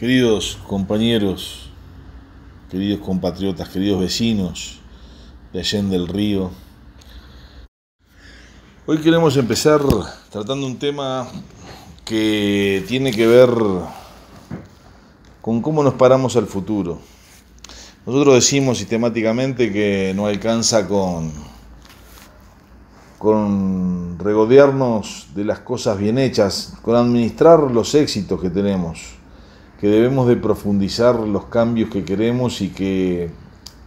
Queridos compañeros, queridos compatriotas, queridos vecinos de Allende del Río, hoy queremos empezar tratando un tema que tiene que ver con cómo nos paramos al futuro. Nosotros decimos sistemáticamente que no alcanza con, con regodearnos de las cosas bien hechas, con administrar los éxitos que tenemos que debemos de profundizar los cambios que queremos y que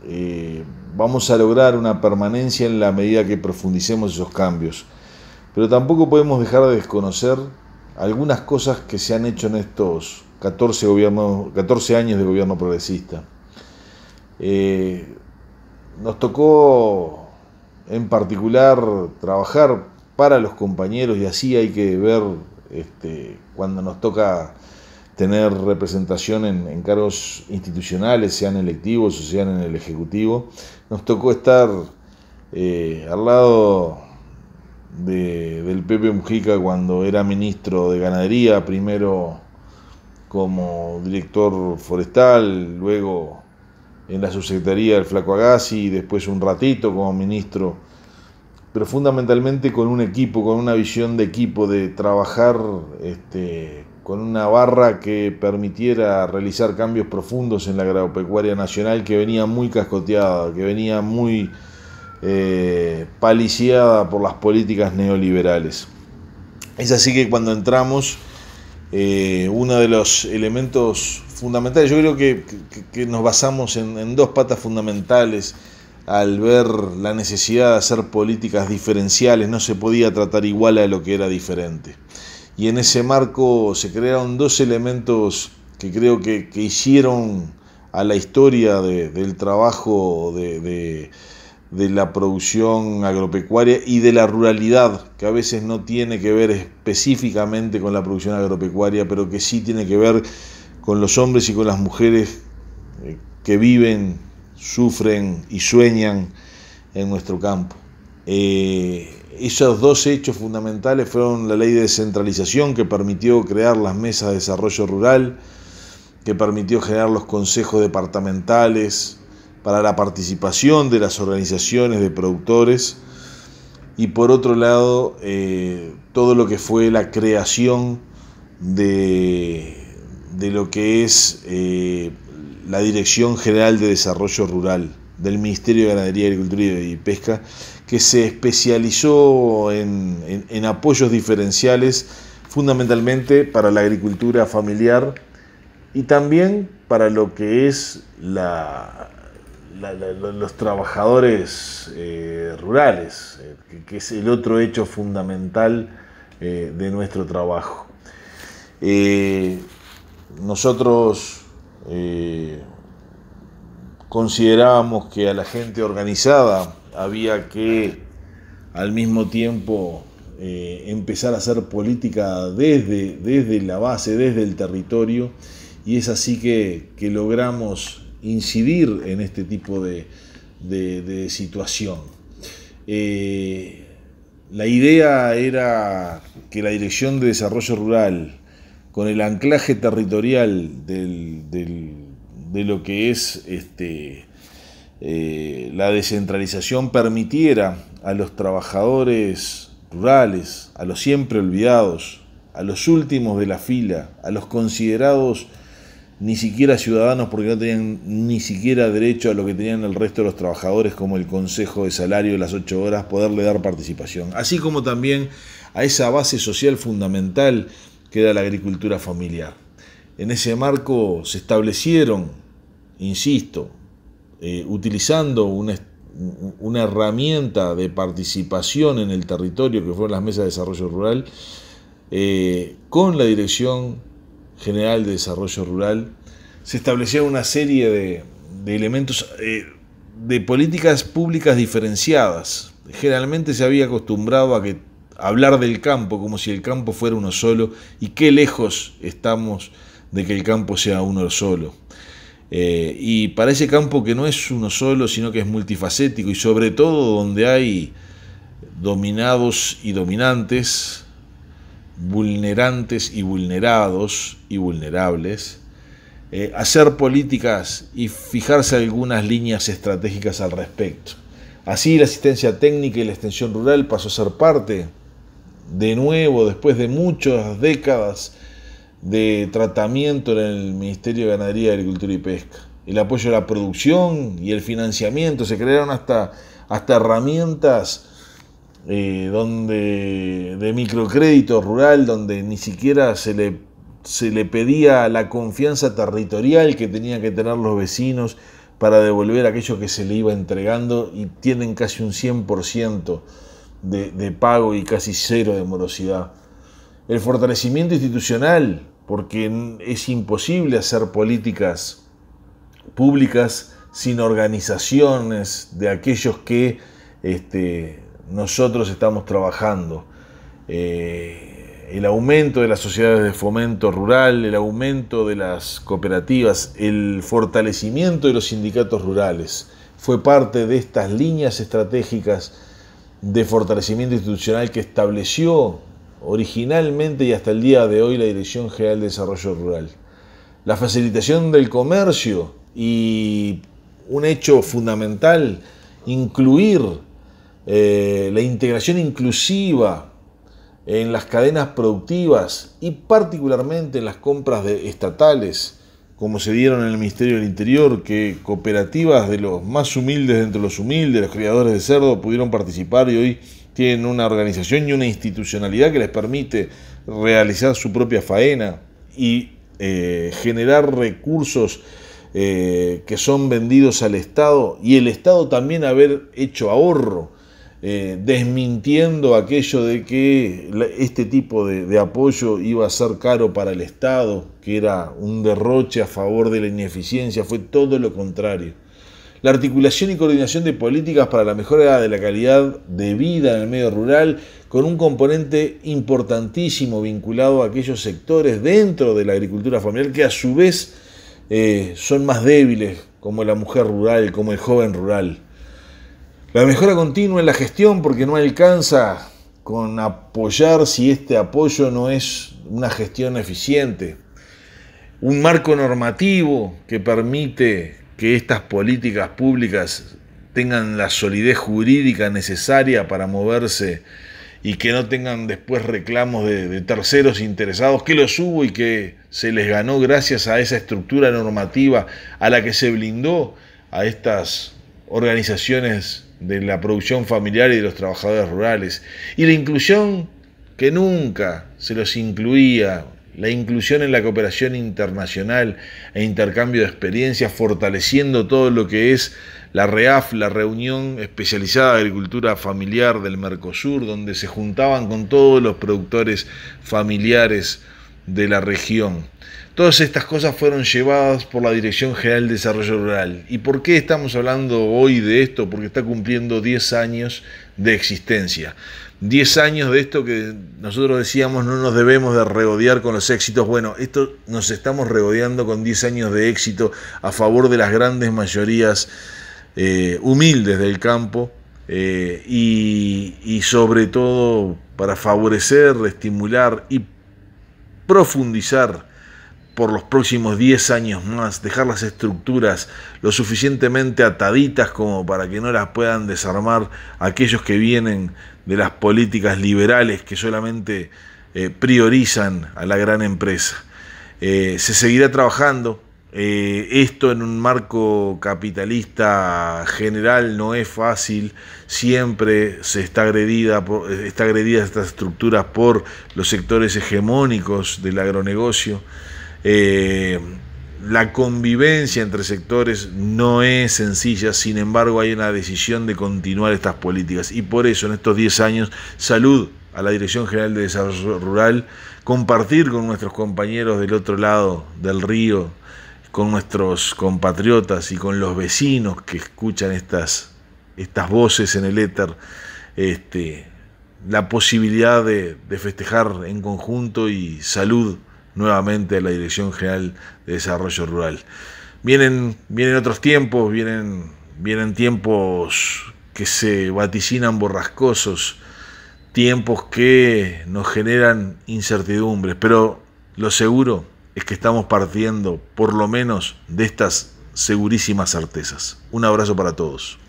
eh, vamos a lograr una permanencia en la medida que profundicemos esos cambios. Pero tampoco podemos dejar de desconocer algunas cosas que se han hecho en estos 14, gobiernos, 14 años de gobierno progresista. Eh, nos tocó en particular trabajar para los compañeros y así hay que ver este, cuando nos toca tener representación en, cargos institucionales, sean electivos o sean en el Ejecutivo. Nos tocó estar eh, al lado de, del Pepe Mujica cuando era ministro de Ganadería, primero como director forestal, luego en la subsecretaría del Flaco Agassi, después un ratito como ministro, pero fundamentalmente con un equipo, con una visión de equipo, de trabajar este, con una barra que permitiera realizar cambios profundos en la agropecuaria nacional que venía muy cascoteada, que venía muy eh, paliciada por las políticas neoliberales. Es así que cuando entramos, eh, uno de los elementos fundamentales, yo creo que, nos basamos en dos patas fundamentales al ver la necesidad de hacer políticas diferenciales, no se podía tratar igual a lo que era diferente y en ese marco se crearon dos elementos que creo que, hicieron a la historia del trabajo de, la producción agropecuaria y de la ruralidad, que a veces no tiene que ver específicamente con la producción agropecuaria, pero que sí tiene que ver con los hombres y con las mujeres eh, que viven, sufren y sueñan en nuestro campo. Eh, esos dos hechos fundamentales fueron la ley de descentralización que permitió crear las mesas de desarrollo rural, que permitió generar los consejos departamentales para la participación de las organizaciones de productores y por otro lado eh, todo lo que fue la creación de, lo que es eh, la Dirección General de Desarrollo Rural del Ministerio de Ganadería, Agricultura y Pesca, que se especializó en, apoyos diferenciales fundamentalmente para la agricultura familiar y también para lo que es la, los trabajadores eh, rurales, eh, que, es el otro hecho fundamental eh, de nuestro trabajo. nosotros considerábamos que a la gente organizada había que al mismo tiempo eh, empezar a hacer política desde, desde la base, desde el territorio, y es así que, logramos incidir en este tipo de, situación. Eh, la idea era que la Dirección de Desarrollo Rural, con el anclaje territorial del de lo que es este, eh, la descentralización permitiera a los trabajadores rurales, a los siempre olvidados, a los últimos de la fila, a los considerados ni siquiera ciudadanos porque no tenían ni siquiera derecho a lo que tenían el resto de los trabajadores como el consejo de salario de las 8 horas, poderle dar participación, así como también a esa base social fundamental que era la agricultura familiar. En ese marco se establecieron insisto, eh, utilizando una, herramienta de participación en el territorio que fueron las mesas de desarrollo rural, eh, con la Dirección General de Desarrollo Rural, se establecía una serie de, elementos eh, de políticas públicas diferenciadas. Generalmente se había acostumbrado a que hablar del campo como si el campo fuera uno solo y qué lejos estamos de que el campo sea uno solo. Eh, y para ese campo que no es uno solo, sino que es multifacético y sobre todo donde hay dominados y dominantes, vulnerantes y vulnerados y vulnerables, eh, hacer políticas y fijarse algunas líneas estratégicas al respecto. Así la asistencia técnica y la extensión rural pasó a ser parte, de nuevo, después de muchas décadas, de tratamiento en el Ministerio de Ganadería, Agricultura y Pesca. El apoyo a la producción y el financiamiento. Se crearon hasta, hasta herramientas eh, donde, de microcrédito rural, donde ni siquiera se le, se le pedía la confianza territorial que tenían que tener los vecinos para devolver aquello que se le iba entregando y tienen casi un 100% de, de pago y casi cero de morosidad. El fortalecimiento institucional, porque es imposible hacer políticas públicas sin organizaciones de aquellos que este, nosotros estamos trabajando. Eh, el aumento de las sociedades de fomento rural, el aumento de las cooperativas, el fortalecimiento de los sindicatos rurales fue parte de estas líneas estratégicas de fortalecimiento institucional que estableció originalmente y hasta el día de hoy la Dirección General de Desarrollo Rural. La facilitación del comercio y un hecho fundamental, incluir eh, la integración inclusiva en las cadenas productivas y particularmente en las compras de estatales, como se dieron en el Ministerio del Interior, que cooperativas de los más humildes entre los humildes, los criadores de cerdo, pudieron participar y hoy tienen una organización y una institucionalidad que les permite realizar su propia faena y eh, generar recursos eh, que son vendidos al Estado y el Estado también haber hecho ahorro, eh, desmintiendo aquello de que este tipo de, apoyo iba a ser caro para el Estado, que era un derroche a favor de la ineficiencia, fue todo lo contrario la articulación y coordinación de políticas para la mejora de la calidad de vida en el medio rural, con un componente importantísimo vinculado a aquellos sectores dentro de la agricultura familiar que a su vez eh, son más débiles, como la mujer rural, como el joven rural. La mejora continua en la gestión, porque no alcanza con apoyar si este apoyo no es una gestión eficiente. Un marco normativo que permite que estas políticas públicas tengan la solidez jurídica necesaria para moverse y que no tengan después reclamos de, de, terceros interesados, que los hubo y que se les ganó gracias a esa estructura normativa a la que se blindó a estas organizaciones de la producción familiar y de los trabajadores rurales. Y la inclusión que nunca se los incluía la inclusión en la cooperación internacional e intercambio de experiencias, fortaleciendo todo lo que es la REAF, la Reunión Especializada de Agricultura Familiar del Mercosur, donde se juntaban con todos los productores familiares de la región. Todas estas cosas fueron llevadas por la Dirección General de Desarrollo Rural. ¿Y por qué estamos hablando hoy de esto? Porque está cumpliendo 10 años de existencia. 10 años de esto que nosotros decíamos no nos debemos de regodear con los éxitos. Bueno, esto nos estamos regodeando con 10 años de éxito a favor de las grandes mayorías eh, humildes del campo eh, y sobre todo para favorecer, estimular y profundizar por los próximos 10 años más, dejar las estructuras lo suficientemente ataditas como para que no las puedan desarmar aquellos que vienen de las políticas liberales que solamente eh, priorizan a la gran empresa. Eh, se seguirá trabajando. Eh, esto en un marco capitalista general no es fácil, siempre se está agredida, está agredida estas estructuras por los sectores hegemónicos del agronegocio. Eh, la convivencia entre sectores no es sencilla, sin embargo hay una decisión de continuar estas políticas y por eso en estos 10 años salud a la Dirección General de Desarrollo Rural, compartir con nuestros compañeros del otro lado del río, con nuestros compatriotas y con los vecinos que escuchan estas, estas voces en el éter, este, la posibilidad de, de festejar en conjunto y salud nuevamente la Dirección General de Desarrollo Rural. Vienen, vienen otros tiempos, vienen, vienen tiempos que se vaticinan borrascosos, tiempos que nos generan incertidumbres, pero lo seguro es que estamos partiendo por lo menos de estas segurísimas certezas. Un abrazo para todos.